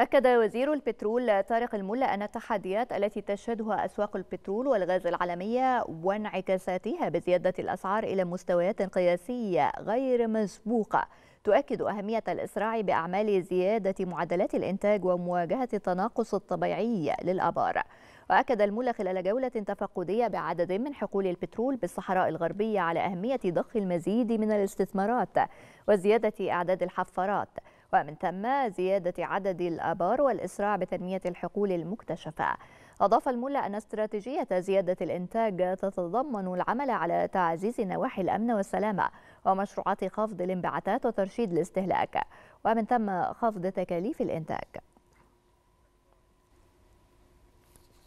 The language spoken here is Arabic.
أكد وزير البترول طارق الملا أن التحديات التي تشهدها أسواق البترول والغاز العالمية وانعكاساتها بزيادة الأسعار إلى مستويات قياسية غير مسبوقة تؤكد أهمية الإسراع بأعمال زيادة معدلات الإنتاج ومواجهة التناقص الطبيعي للآبار وأكد الملا خلال جولة تفقدية بعدد من حقول البترول بالصحراء الغربية على أهمية ضخ المزيد من الاستثمارات وزيادة أعداد الحفارات ومن ثم زيادة عدد الآبار والإسراع بتنمية الحقول المكتشفة أضاف الملا أن استراتيجية زيادة الإنتاج تتضمن العمل على تعزيز نواحي الأمن والسلامة ومشروعات خفض الانبعاثات وترشيد الاستهلاك ومن ثم خفض تكاليف الإنتاج